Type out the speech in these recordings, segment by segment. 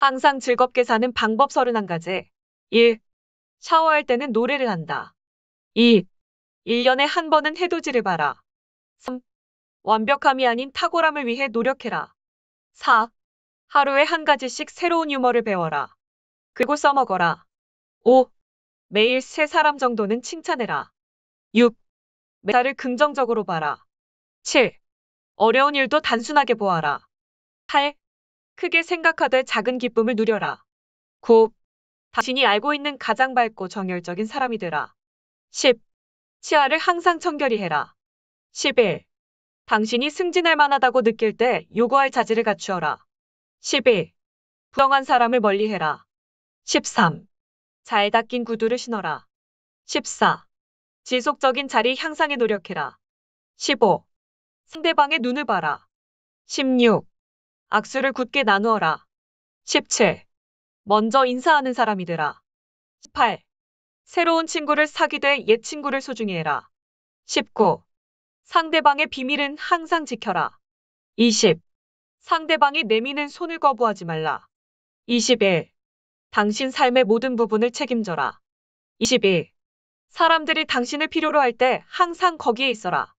항상 즐겁게 사는 방법 31가지. 1. 샤워할 때는 노래를 한다. 2. 1년에 한 번은 해돋이를 봐라. 3. 완벽함이 아닌 탁월함을 위해 노력해라. 4. 하루에 한 가지씩 새로운 유머를 배워라. 그리고 써먹어라. 5. 매일 세 사람 정도는 칭찬해라. 6. 메달을 긍정적으로 봐라. 7. 어려운 일도 단순하게 보아라. 8. 크게 생각하되 작은 기쁨을 누려라. 9. 당신이 알고 있는 가장 밝고 정열적인 사람이 되라. 10. 치아를 항상 청결히 해라. 11. 당신이 승진할 만하다고 느낄 때 요구할 자질을 갖추어라. 12. 부정한 사람을 멀리해라. 13. 잘 닦인 구두를 신어라. 14. 지속적인 자리 향상에 노력해라. 15. 상대방의 눈을 봐라. 16. 악수를 굳게 나누어라. 17. 먼저 인사하는 사람이되라. 18. 새로운 친구를 사귀되 옛 친구를 소중히 해라. 19. 상대방의 비밀은 항상 지켜라. 20. 상대방이 내미는 손을 거부하지 말라. 21. 당신 삶의 모든 부분을 책임져라. 22. 사람들이 당신을 필요로 할 때 항상 거기에 있어라.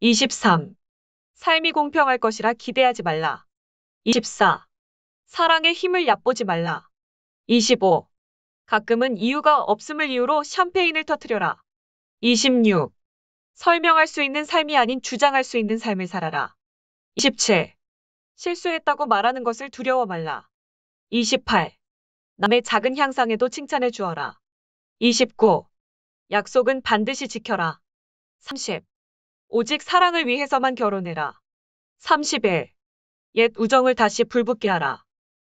23. 삶이 공평할 것이라 기대하지 말라. 24. 사랑의 힘을 얕보지 말라. 25. 가끔은 이유가 없음을 이유로 샴페인을 터트려라. 26. 설명할 수 있는 삶이 아닌 주장할 수 있는 삶을 살아라. 27. 실수했다고 말하는 것을 두려워 말라. 28. 남의 작은 향상에도 칭찬해 주어라. 29. 약속은 반드시 지켜라. 30. 오직 사랑을 위해서만 결혼해라. 31. 옛 우정을 다시 불붙게 하라.